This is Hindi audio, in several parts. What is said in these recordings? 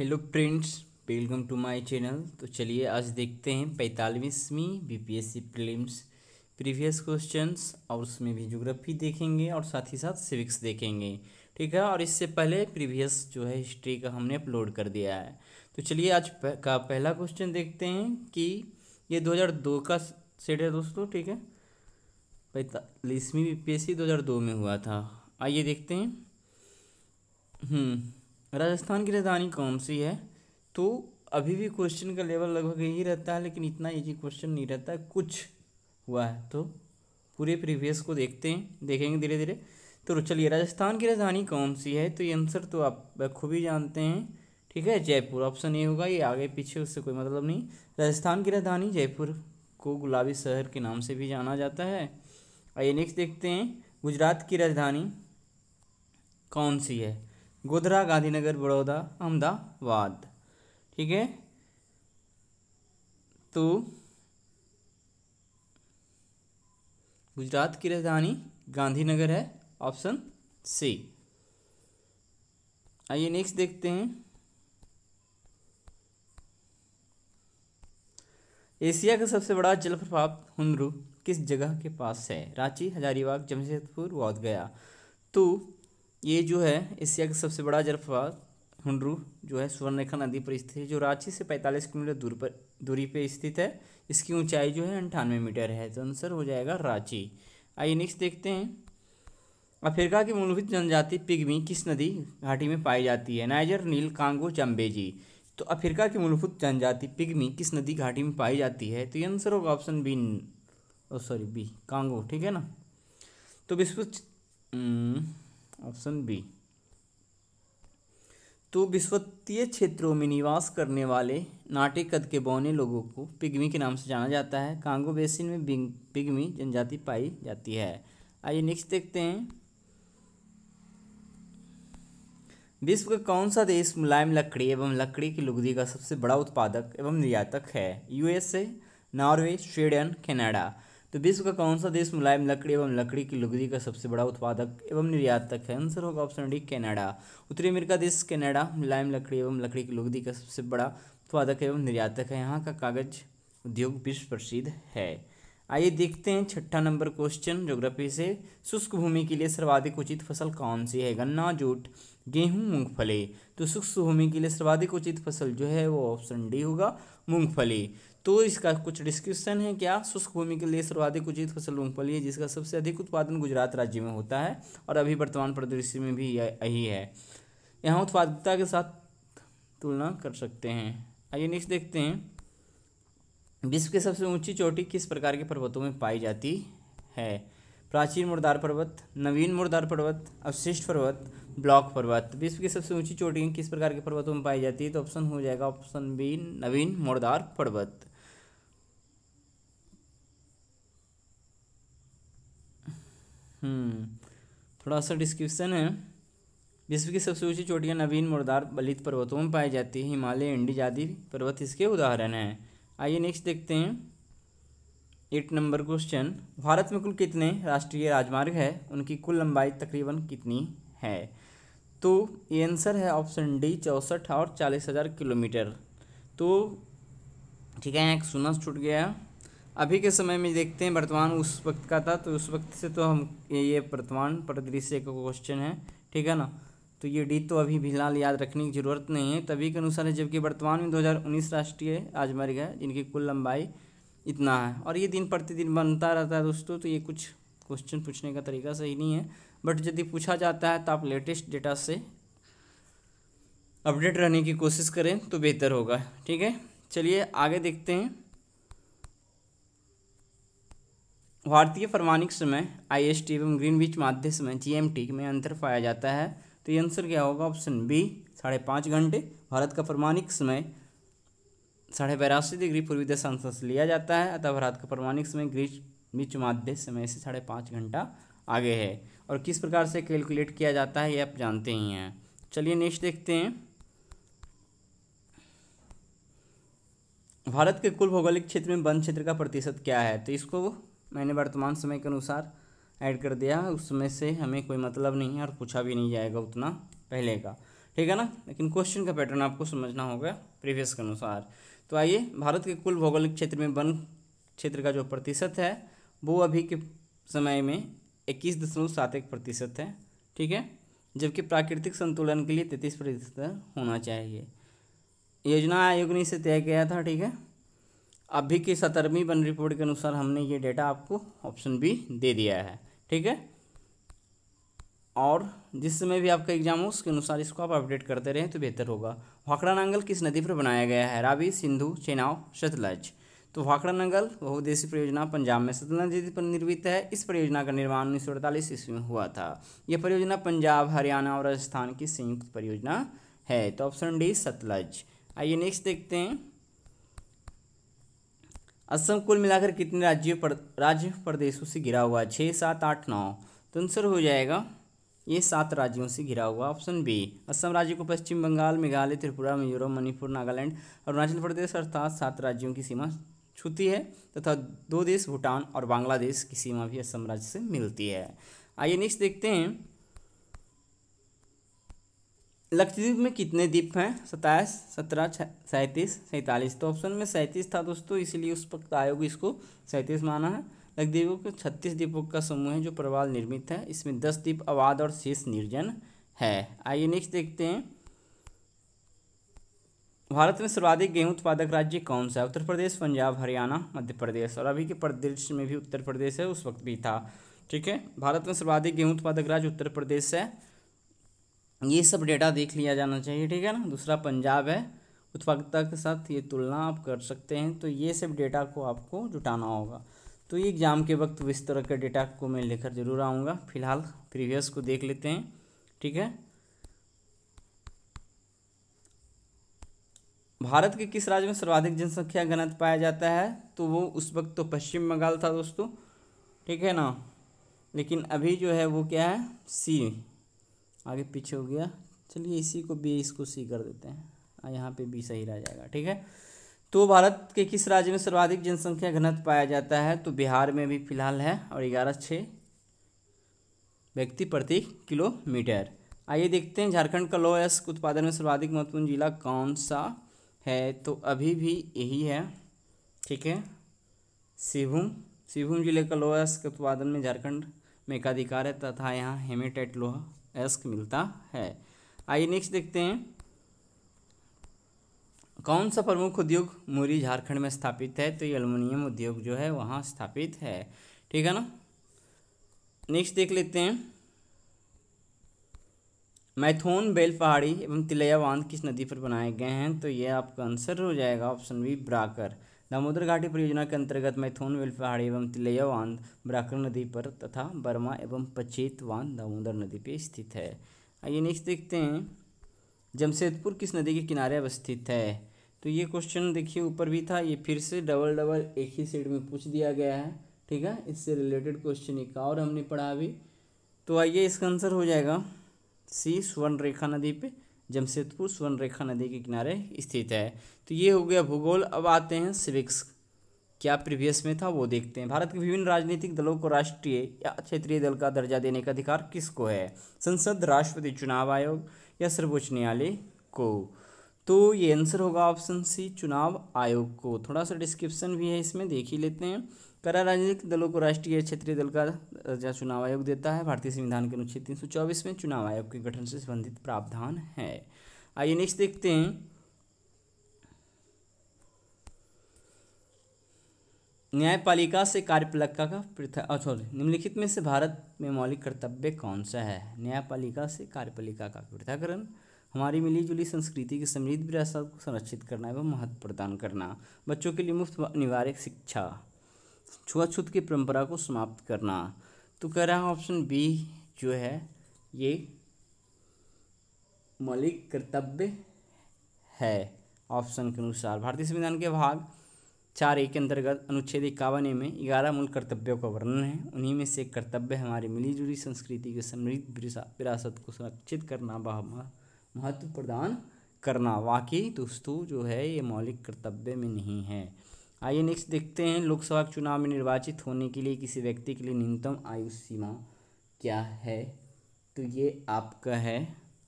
Hello friends welcome to my channel तो चलिए आज देखते हैं पैंतालीसवीं बीपीएससी प्रीलिम्स प्रीवियस क्वेश्चंस और उसमें भी जोग्राफी देखेंगे और साथ ही साथ सिविक्स देखेंगे ठीक है और इससे पहले प्रीवियस जो है हिस्ट्री का हमने अपलोड कर दिया है तो चलिए आज प, का पहला क्वेश्चन देखते हैं कि ये दो का सेट है दोस्तों ठीक है पैंतालीसवीं बी पी में हुआ था आइए देखते हैं हम्म। राजस्थान की राजधानी कौन सी है तो अभी भी क्वेश्चन का लेवल लगभग यही रहता है लेकिन इतना ईजी क्वेश्चन नहीं रहता है कुछ हुआ है तो पूरे प्रीवियस को देखते हैं देखेंगे धीरे धीरे तो चलिए राजस्थान की राजधानी कौन सी है तो ये आंसर तो आप खूब ही जानते हैं ठीक है जयपुर ऑप्शन ए होगा ये आगे पीछे उससे कोई मतलब नहीं राजस्थान की राजधानी जयपुर को गुलाबी शहर के नाम से भी जाना जाता है आइए नेक्स्ट देखते हैं गुजरात की राजधानी कौन सी है गोधरा गांधीनगर बड़ौदा अहमदाबाद ठीक है तो गुजरात की राजधानी गांधीनगर है ऑप्शन सी आइए नेक्स्ट देखते हैं एशिया का सबसे बड़ा जलप्रपात हुनरू किस जगह के पास है रांची हजारीबाग जमशेदपुर बौद्ध गया तो ये जो है एशिया का सबसे बड़ा जलप्रपात हुंडरू जो है सुवर्णरेखा नदी पर स्थित है जो रांची से 45 किलोमीटर दूर पर दूरी पर स्थित है इसकी ऊंचाई जो है अंठानवे मीटर है तो आंसर हो जाएगा रांची आइए नेक्स्ट देखते हैं अफ्रीका की मूलभूत जनजाति पिग्मी किस नदी घाटी में पाई जाती है नाइजर नील कांगो चंबेजी तो अफ्रीका की मूलभूत जनजाति पिग्मी किस नदी घाटी में पाई जाती है तो ये आंसर होगा option B sorry B Congo ठीक है ना तो विश्व ऑप्शन बी तो विश्वतीय क्षेत्रों में निवास करने वाले नाटे कद के बौने लोगों को पिग्मी के नाम से जाना जाता है कांगो बेसिन में पिग्मी जनजाति पाई जाती है आइए नेक्स्ट देखते हैं विश्व का कौन सा देश मुलायम लकड़ी एवं लकड़ी की लुगदी का सबसे बड़ा उत्पादक एवं निर्यातक है यूएसए नॉर्वे स्वीडन कनाडा तो विश्व का कौन सा देश मुलायम लकड़ी एवं लकड़ी की लुगदी का सबसे बड़ा उत्पादक एवं निर्यातक है आंसर होगा ऑप्शन डी कनाडा उत्तरी अमेरिका देश कनाडा मुलायम लकड़ी एवं लकड़ी की लुगदी का सबसे बड़ा उत्पादक एवं निर्यातक है यहाँ का कागज उद्योग विश्व प्रसिद्ध है आइए देखते हैं छठा नंबर क्वेश्चन ज्योग्राफी से शुष्क भूमि के लिए सर्वाधिक उचित फसल कौन सी है गन्ना जूट गेहूं मूंगफली तो शुष्क भूमि के लिए सर्वाधिक उचित फसल जो है वो ऑप्शन डी होगा मूंगफली तो इसका कुछ डिस्क्रिप्शन है क्या शुष्क भूमि के लिए सर्वाधिक उचित फसल मूंगफली है जिसका सबसे अधिक उत्पादन गुजरात राज्य में होता है और अभी वर्तमान परिदृश्य में भी यही है यहाँ उत्पादकता के साथ तुलना कर सकते हैं आइए नेक्स्ट देखते हैं विश्व के सबसे ऊंची चोटी किस प्रकार के पर्वतों में पाई जाती है प्राचीन मुर्दार पर्वत नवीन मुर्दार पर्वत अवशिष्ट पर्वत ब्लॉक पर्वत विश्व की सबसे ऊंची चोटी किस प्रकार के पर्वतों में पाई जाती है तो ऑप्शन हो जाएगा ऑप्शन बी नवीन मुर्दार पर्वत हम्म, थोड़ा सा डिस्क्रिप्सन है विश्व की सबसे ऊंची चोटियाँ नवीन मुरदार बलित पर्वतों में पाई जाती है हिमालय इंडी आदि पर्वत इसके उदाहरण हैं आइए नेक्स्ट देखते हैं एट नंबर क्वेश्चन भारत में कुल कितने राष्ट्रीय राजमार्ग है उनकी कुल लंबाई तकरीबन कितनी है तो ये आंसर है ऑप्शन डी चौंसठ और चालीस हज़ार किलोमीटर तो ठीक है यहाँ एक सुना छूट गया अभी के समय में देखते हैं वर्तमान उस वक्त का था तो उस वक्त से तो हम ये वर्तमान परिदृश्य का क्वेश्चन है ठीक है ना तो ये डी तो अभी फिलहाल याद रखने की ज़रूरत नहीं है तभी के अनुसार है जबकि वर्तमान में 2019 राष्ट्रीय राजमार्ग है जिनकी कुल लंबाई इतना है और ये दिन प्रतिदिन बनता रहता है दोस्तों तो ये कुछ क्वेश्चन पूछने का तरीका सही नहीं है बट यदि पूछा जाता है तो आप लेटेस्ट डेटा से अपडेट रहने की कोशिश करें तो बेहतर होगा ठीक है चलिए आगे देखते हैं भारतीय प्रमाणिक समय आई एस टी एवं ग्रीन बीच माध्य समय जी एम टी में अंतर पाया जाता है तो ये आंसर क्या होगा ऑप्शन बी साढ़े पाँच घंटे भारत का प्रमाणिक समय साढ़े बयासी डिग्री पूर्वी दशांश से लिया जाता है अतः भारत का प्रमाणिक समय बीच माध्य समय से साढ़े पाँच घंटा आगे है और किस प्रकार से कैलकुलेट किया जाता है ये आप जानते ही हैं चलिए नेक्स्ट देखते हैं भारत के कुल भौगोलिक क्षेत्र में वन क्षेत्र का प्रतिशत क्या है तो इसको मैंने वर्तमान समय के अनुसार ऐड कर दिया उसमें से हमें कोई मतलब नहीं है और पूछा भी नहीं जाएगा उतना पहले का ठीक है ना लेकिन क्वेश्चन का पैटर्न आपको समझना होगा प्रीवियस के अनुसार तो आइए भारत के कुल भौगोलिक क्षेत्र में वन क्षेत्र का जो प्रतिशत है वो अभी के समय में इक्कीस दशमलव सात एक प्रतिशत है ठीक है जबकि प्राकृतिक संतुलन के लिए तैंतीस प्रतिशत होना चाहिए योजना आयोग ने इसे तय किया था ठीक है अभी की सतरवीं वन रिपोर्ट के अनुसार हमने ये डेटा आपको ऑप्शन बी दे दिया है ठीक है और जिस समय भी आपका एग्जाम हो उसके अनुसार इसको आप अपडेट करते रहें तो बेहतर होगा भाखड़ा नांगल किस नदी पर बनाया गया है रावी सिंधु चेनाव शतलज तो भाखड़ा नंगल बहुदेशी परियोजना पंजाब में सतलज नदी पर निर्मित है इस परियोजना का निर्माण उन्नीस सौ अड़तालीस ईस्वी में हुआ था यह परियोजना पंजाब हरियाणा और राजस्थान की संयुक्त परियोजना है तो ऑप्शन डी सतलज आइए नेक्स्ट देखते हैं असम कुल मिलाकर कितने राज्यों पर राज्य प्रदेशों से घिरा हुआ है छः सात आठ नौ तो आंसर हो जाएगा ये सात राज्यों से घिरा हुआ ऑप्शन बी असम राज्य को पश्चिम बंगाल मेघालय त्रिपुरा मिजोरम मणिपुर नागालैंड अरुणाचल प्रदेश अर्थात सात राज्यों की सीमा छूती है तथा दो देश भूटान और बांग्लादेश की सीमा भी असम राज्य से मिलती है आइए नेक्स्ट देखते हैं लक्षद्वीप में कितने द्वीप हैं सताइस सत्रह सैंतीस सैंतालीस तो ऑप्शन में सैंतीस था दोस्तों इसलिए उस वक्त आयोग इसको सैंतीस माना है लक्षद्वीपों के छत्तीस द्वीपों का समूह है जो प्रवाल निर्मित है इसमें दस द्वीप आबाद और शेष निर्जन है आइए नेक्स्ट देखते हैं भारत में सर्वाधिक गेहूं उत्पादक राज्य कौन सा है उत्तर प्रदेश पंजाब हरियाणा मध्य प्रदेश और अभी के प्रदेश में भी उत्तर प्रदेश है उस वक्त भी था ठीक है भारत में सर्वाधिक गेहूं उत्पादक राज्य उत्तर प्रदेश है ये सब डेटा देख लिया जाना चाहिए ठीक है ना दूसरा पंजाब है उत्पादकता के साथ ये तुलना आप कर सकते हैं तो ये सब डेटा को आपको जुटाना होगा तो ये एग्ज़ाम के वक्त इस तरह के डेटा को मैं लेकर ज़रूर आऊँगा फिलहाल प्रीवियस को देख लेते हैं ठीक है भारत के किस राज्य में सर्वाधिक जनसंख्या घनत्व पाया जाता है तो वो उस वक्त तो पश्चिम बंगाल था दोस्तों ठीक है ना लेकिन अभी जो है वो क्या है सी आगे पीछे हो गया चलिए इसी को बी इसको सी कर देते हैं यहाँ पे बी सही रह जाएगा ठीक है तो भारत के किस राज्य में सर्वाधिक जनसंख्या घनत्व पाया जाता है तो बिहार में भी फिलहाल है और ग्यारह छः व्यक्ति प्रति किलोमीटर आइए देखते हैं झारखंड का लो एस्क उत्पादन में सर्वाधिक महत्वपूर्ण जिला कौन सा है तो अभी भी यही है ठीक है सिंहभूम सिंहभूम जिले का लो एस्क उत्पादन में झारखंड में एकाधिकार है तथा यहाँ हेमेटेट लोहा एस्क मिलता है आइए नेक्स्ट देखते हैं कौन सा प्रमुख उद्योग मुरी झारखंड में स्थापित है तो ये अल्मोनियम उद्योग जो है वहाँ स्थापित है ठीक है ना नेक्स्ट देख लेते हैं मैथोन बेल पहाड़ी एवं तिलैया बांध किस नदी पर बनाए गए हैं तो ये आपका आंसर हो जाएगा ऑप्शन बी ब्राकर दामोदर घाटी परियोजना के अंतर्गत विल पहाड़ी एवं तिलैया बांध ब्राकर नदी पर तथा बर्मा एवं पचेत बांध दामोदर नदी पर स्थित है आइए नेक्स्ट देखते हैं जमशेदपुर किस नदी के किनारे अवस्थित है तो ये क्वेश्चन देखिए ऊपर भी था ये फिर से डबल डबल एक ही सेट में पूछ दिया गया है ठीक है इससे रिलेटेड क्वेश्चन एक और हमने पढ़ा अभी तो आइए इसका आंसर हो जाएगा सी सुवर्ण रेखा नदी पे जमशेदपुर रेखा नदी के किनारे स्थित है तो ये हो गया भूगोल अब आते हैं सिविक्स क्या प्रीवियस में था वो देखते हैं भारत के विभिन्न राजनीतिक दलों को राष्ट्रीय या क्षेत्रीय दल का दर्जा देने का अधिकार किसको है संसद राष्ट्रपति चुनाव आयोग या सर्वोच्च न्यायालय को तो ये आंसर होगा ऑप्शन सी चुनाव आयोग को थोड़ा सा डिस्क्रिप्शन भी है इसमें देख ही लेते हैं करा राजनीतिक दलों को राष्ट्रीय क्षेत्रीय दल का दर्जा चुनाव आयोग देता है भारतीय संविधान के अनुच्छेद तीन में चुनाव आयोग के गठन से संबंधित प्रावधान है आइए नेक्स्ट देखते हैं न्यायपालिका से कार्यपालिका का पृथक सॉरी निम्नलिखित में से भारत में मौलिक कर्तव्य कौन सा है न्यायपालिका से कार्यपालिका का पृथाकरण हमारी मिलीजुली संस्कृति की समृद्ध विरासत को संरक्षित करना एवं महत्व प्रदान करना बच्चों के लिए मुफ्त अनिवार्य शिक्षा छुआछूत की परंपरा को समाप्त करना तो कह रहा हूँ ऑप्शन बी जो है ये मौलिक कर्तव्य है ऑप्शन के अनुसार भारतीय संविधान के भाग चार ए के अंतर्गत अनुच्छेद इक्यावन ए में ग्यारह मूल कर्तव्यों का वर्णन है उन्हीं में से कर्तव्य हमारी मिली जुली संस्कृति के समृद्ध विरासत को संरक्षित करना महत्व प्रदान करना वाकई दोस्तों जो है ये मौलिक कर्तव्य में नहीं है आइए नेक्स्ट देखते हैं लोकसभा चुनाव में निर्वाचित होने के लिए किसी व्यक्ति के लिए न्यूनतम आयु सीमा क्या है तो ये आपका है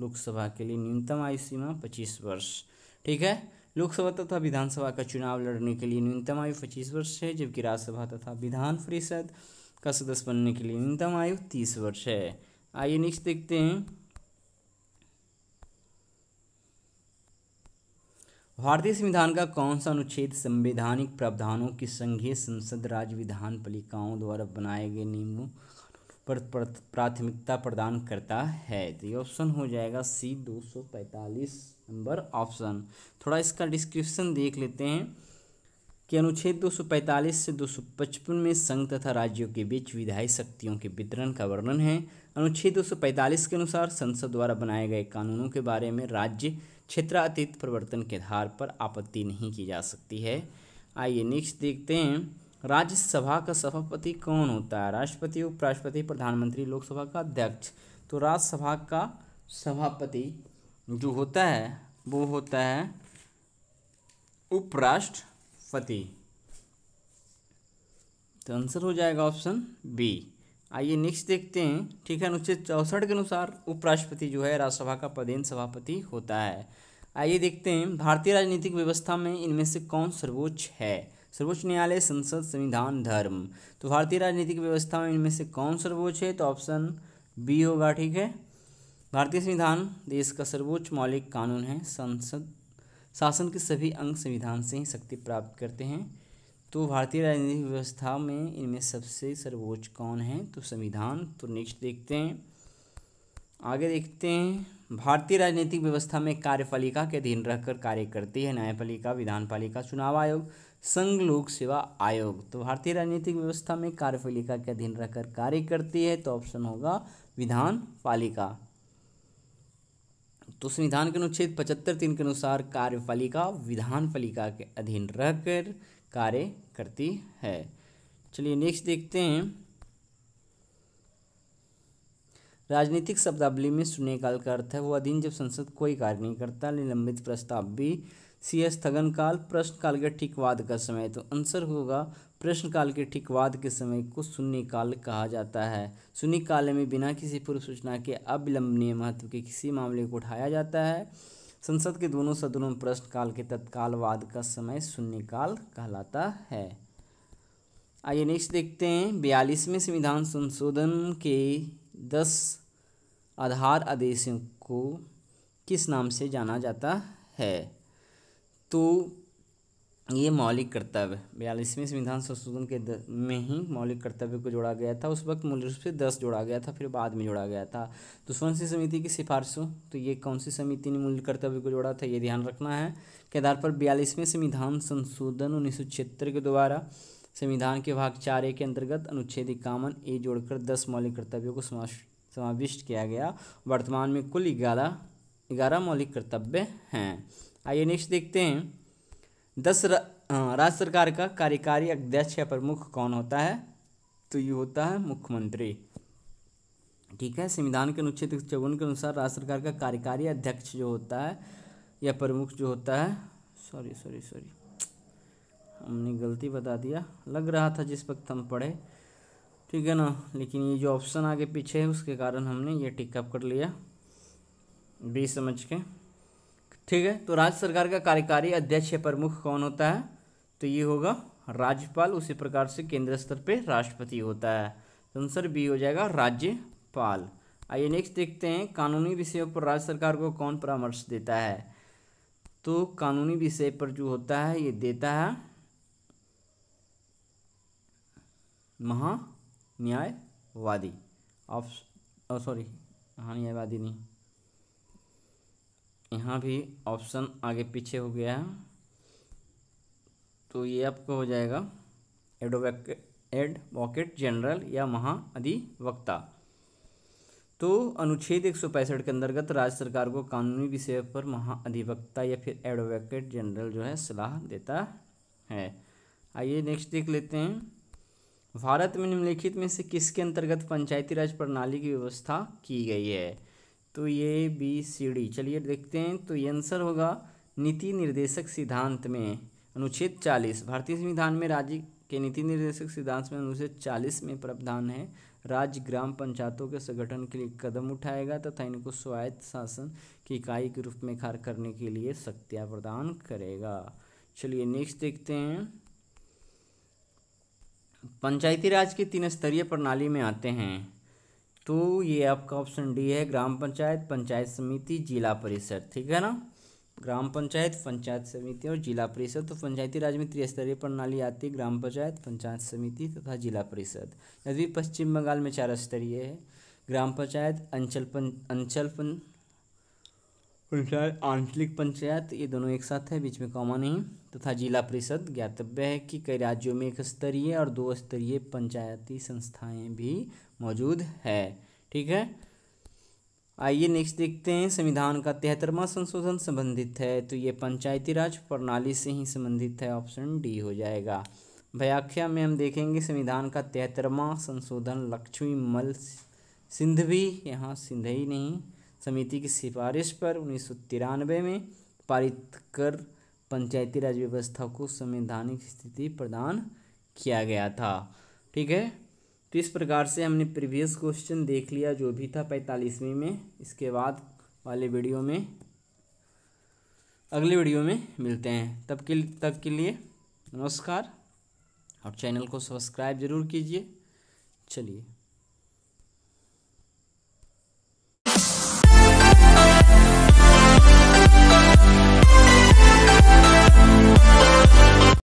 लोकसभा के लिए न्यूनतम आयु सीमा पच्चीस वर्ष ठीक है लोकसभा तथा विधानसभा का चुनाव लड़ने के लिए न्यूनतम आयु पच्चीस वर्ष है जबकि राज्यसभा तथा विधान परिषद का सदस्य बनने के लिए न्यूनतम आयु तीस वर्ष है आइए नेक्स्ट देखते हैं भारतीय संविधान का कौन सा अनुच्छेद संवैधानिक प्रावधानों की संघीय संसद राज्य विधान पालिकाओं द्वारा बनाए गए नियमों पर प्राथमिकता प्रदान करता है तो ये ऑप्शन हो जाएगा सी 245 नंबर ऑप्शन थोड़ा इसका डिस्क्रिप्शन देख लेते हैं कि अनुच्छेद 245 से 255 में संघ तथा राज्यों के बीच विधायी शक्तियों के वितरण का वर्णन है अनुच्छेद 245 के अनुसार संसद द्वारा बनाए गए कानूनों के बारे में राज्य क्षेत्रातीत परिवर्तन के आधार पर आपत्ति नहीं की जा सकती है आइए नेक्स्ट देखते हैं राज्यसभा का सभापति कौन होता है राष्ट्रपति उपराष्ट्रपति प्रधानमंत्री लोकसभा का अध्यक्ष तो राज्यसभा का सभापति जो होता है वो होता है उपराष्ट्रपति तो आंसर हो जाएगा ऑप्शन बी आइए नेक्स्ट देखते हैं ठीक है अनुच्छेद चौसठ के अनुसार उपराष्ट्रपति जो है राज्यसभा का पदेन सभापति होता है आइए देखते हैं भारतीय राजनीतिक व्यवस्था में इनमें से कौन सर्वोच्च है सर्वोच्च न्यायालय संसद संविधान धर्म तो भारतीय राजनीतिक व्यवस्था में इनमें से कौन सर्वोच्च है तो ऑप्शन बी होगा ठीक है भारतीय संविधान देश का सर्वोच्च मौलिक कानून है संसद शासन के सभी अंग संविधान से ही शक्ति प्राप्त करते हैं तो भारतीय राजनीतिक व्यवस्था में इनमें सबसे सर्वोच्च कौन है तो संविधान तो नेक्स्ट देखते हैं आगे देखते हैं भारतीय राजनीतिक व्यवस्था में कार्यपालिका के अधीन रहकर कार्य करती है न्यायपालिका विधानपालिका चुनाव आयोग संघ लोक सेवा आयोग तो भारतीय राजनीतिक व्यवस्था में कार्यपालिका के अधीन रहकर कार्य करती है तो ऑप्शन होगा विधान पालिका तो संविधान के अनुच्छेद पचहत्तर तीन के अनुसार कार्यपालिका विधान पालिका के अधीन रहकर कार्य करती है चलिए नेक्स्ट देखते हैं राजनीतिक शब्दावली में शून्यकाल का अर्थ है वो अधीन जब संसद कोई कार्य नहीं करता निलंबित प्रस्ताव भी सी स्थगन काल प्रश्न काल के ठीक बाद का समय तो आंसर होगा प्रश्न काल के ठीक बाद के समय को शून्यकाल कहा जाता है शून्य काल में बिना किसी पूर्व सूचना के अविलंबनीय महत्व के किसी मामले को उठाया जाता है संसद के दोनों सदनों में प्रश्नकाल के तत्काल वाद का समय शून्यकाल कहलाता है आइए नेक्स्ट देखते हैं बयालीसवें संविधान संशोधन के दस आधार आदेशों को किस नाम से जाना जाता है तो ये मौलिक कर्तव्य बयालीसवीं संविधान संशोधन के में ही मौलिक कर्तव्य को जोड़ा गया था उस वक्त मूल रूप से दस जोड़ा गया था फिर बाद में जोड़ा गया था तो कौन सी समिति की सिफारिशों तो ये कौन सी समिति ने मूल कर्तव्य को जोड़ा था ये ध्यान रखना है के आधार पर बयालीसवें संविधान संशोधन उन्नीस के द्वारा संविधान के भाग चार ए के अंतर्गत अनुच्छेद इक्यावन ए जोड़कर दस मौलिक कर्तव्यों को समाविष्ट किया गया वर्तमान में कुल ग्यारह ग्यारह मौलिक कर्तव्य हैं आइए नेक्स्ट देखते हैं दस राज्य सरकार का कार्यकारी अध्यक्ष या प्रमुख कौन होता है तो ये होता है मुख्यमंत्री ठीक है संविधान के अनुच्छेद चौवन के अनुसार राज्य सरकार का कार्यकारी अध्यक्ष जो होता है या प्रमुख जो होता है सॉरी सॉरी सॉरी हमने गलती बता दिया लग रहा था जिस वक्त हम पढ़े ठीक है ना लेकिन ये जो ऑप्शन आगे पीछे है उसके कारण हमने ये टिकअप कर लिया बी समझ के ठीक है तो राज्य सरकार का कार्यकारी अध्यक्ष या प्रमुख कौन होता है तो ये होगा राज्यपाल उसी प्रकार से केंद्र स्तर पे राष्ट्रपति होता है तो आंसर बी हो जाएगा राज्यपाल आइए नेक्स्ट देखते हैं कानूनी विषयों पर राज्य सरकार को कौन परामर्श देता है तो कानूनी विषय पर जो होता है ये देता है महान्यायवादी ऑफ सॉरी oh, महान्यायवादी नहीं यहाँ भी ऑप्शन आगे पीछे हो गया है तो ये आपको हो जाएगा एडवोकेट जनरल या महाअधिवक्ता तो अनुच्छेद एक के अंतर्गत राज्य सरकार को कानूनी विषय पर महाअधिवक्ता या फिर एडवोकेट जनरल जो है सलाह देता है आइए नेक्स्ट देख लेते हैं भारत में निम्नलिखित में से किसके अंतर्गत पंचायती राज प्रणाली की व्यवस्था की गई है तो ये बी सी डी चलिए देखते हैं तो ये आंसर होगा नीति निर्देशक सिद्धांत में अनुच्छेद चालीस भारतीय संविधान में राज्य के नीति निर्देशक सिद्धांत में अनुच्छेद चालीस में प्रावधान है राज्य ग्राम पंचायतों के संगठन के लिए कदम उठाएगा तथा इनको स्वायत्त शासन की इकाई के रूप में कार्य करने के लिए शक्तियाँ प्रदान करेगा चलिए नेक्स्ट देखते हैं पंचायती राज की तीन स्तरीय प्रणाली में आते हैं तो ये आपका ऑप्शन डी है ग्राम पंचायत पंचायत समिति जिला परिषद ठीक है ना ग्राम पंचायत पंचायत समिति और जिला परिषद तो पंचायती राज में त्रिस्तरीय प्रणाली आती है ग्राम पंचायत पंचायत समिति तथा जिला परिषद यदि पश्चिम बंगाल में चार स्तरीय है ग्राम पंचायत अंचल पं अंचल पं पंचायत आंचलिक पंचायत ये दोनों एक साथ है बीच में कॉमन नहीं तथा जिला परिषद ज्ञातव्य है कि कई राज्यों में एक स्तरीय और दो स्तरीय पंचायती संस्थाएं भी मौजूद है ठीक है आइए नेक्स्ट देखते हैं संविधान का तिहत्तरवा संशोधन संबंधित है तो ये पंचायती राज प्रणाली से ही संबंधित है ऑप्शन डी हो जाएगा व्याख्या में हम देखेंगे संविधान का तिहत्तरवा संशोधन लक्ष्मी मल सिंधवी यहाँ सिंधई नहीं समिति की सिफारिश पर उन्नीस में पारित कर पंचायती राज व्यवस्था को संवैधानिक स्थिति प्रदान किया गया था ठीक है तो इस प्रकार से हमने प्रीवियस क्वेश्चन देख लिया जो भी था पैंतालीसवीं में इसके बाद वाले वीडियो में अगले वीडियो में मिलते हैं तब के तब के लिए नमस्कार और चैनल को सब्सक्राइब ज़रूर कीजिए चलिए